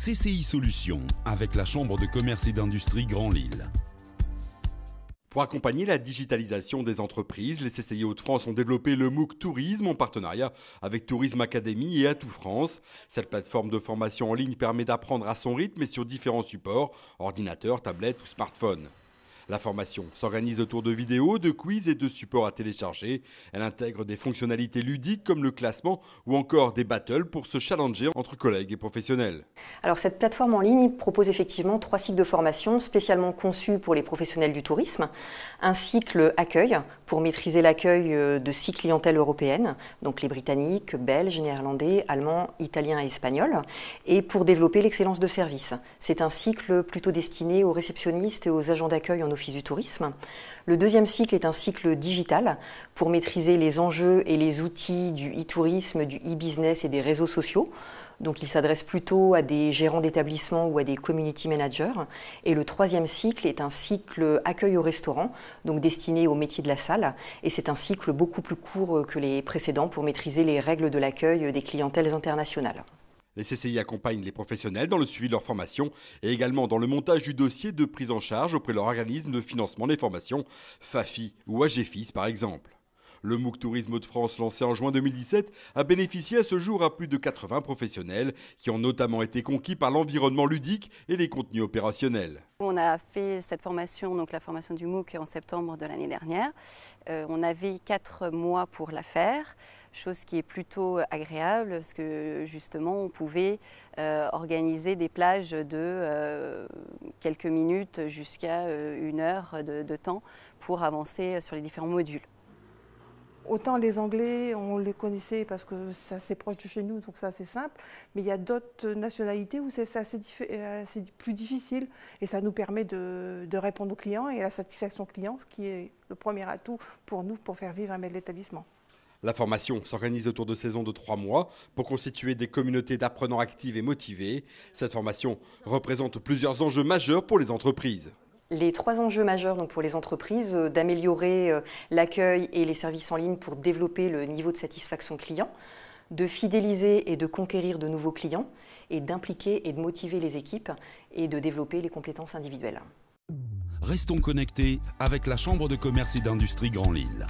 CCI Solutions avec la Chambre de commerce et d'industrie Grand-Lille. Pour accompagner la digitalisation des entreprises, les CCI Hauts-de-France ont développé le MOOC Tourisme en partenariat avec Tourisme Academy et Atout France. Cette plateforme de formation en ligne permet d'apprendre à son rythme et sur différents supports, ordinateur, tablette ou smartphone. La formation s'organise autour de vidéos, de quiz et de supports à télécharger. Elle intègre des fonctionnalités ludiques comme le classement ou encore des battles pour se challenger entre collègues et professionnels. Alors cette plateforme en ligne propose effectivement trois cycles de formation spécialement conçus pour les professionnels du tourisme. Un cycle accueil pour maîtriser l'accueil euh, de six clientèles européennes, donc les Britanniques, Belges, Néerlandais, Allemands, Italiens et Espagnols, et pour développer l'excellence de service. C'est un cycle plutôt destiné aux réceptionnistes et aux agents d'accueil en le deuxième cycle est un cycle digital pour maîtriser les enjeux et les outils du e-tourisme, du e-business et des réseaux sociaux. Donc il s'adresse plutôt à des gérants d'établissements ou à des community managers. Et le troisième cycle est un cycle accueil au restaurant, donc destiné au métiers de la salle. Et c'est un cycle beaucoup plus court que les précédents pour maîtriser les règles de l'accueil des clientèles internationales. Les CCI accompagnent les professionnels dans le suivi de leur formation et également dans le montage du dossier de prise en charge auprès de leur organisme de financement des formations, FAFI ou AGFIS par exemple. Le MOOC Tourisme de France, lancé en juin 2017, a bénéficié à ce jour à plus de 80 professionnels qui ont notamment été conquis par l'environnement ludique et les contenus opérationnels. On a fait cette formation, donc la formation du MOOC en septembre de l'année dernière. Euh, on avait quatre mois pour la faire, chose qui est plutôt agréable parce que justement on pouvait euh, organiser des plages de euh, quelques minutes jusqu'à une heure de temps pour avancer sur les différents modules autant les Anglais, on les connaissait parce que c'est assez proche de chez nous, donc ça c'est simple. Mais il y a d'autres nationalités où c'est euh, plus difficile et ça nous permet de, répondre aux clients et à la satisfaction client, ce qui est le premier atout pour nous pour faire vivre un bel établissement. La formation s'organise autour de saisons de trois mois pour constituer des communautés d'apprenants actives et motivés. Cette formation représente plusieurs enjeux majeurs pour les entreprises les trois enjeux majeurs donc, pour les entreprises, euh, d'améliorer euh, l'accueil et les services en ligne pour développer le niveau de satisfaction client, de fidéliser et de conquérir de nouveaux clients, et d'impliquer et de motiver les équipes et de développer les compétences individuelles. Restons connectés avec la Chambre de commerce et d'industrie Grand Lille.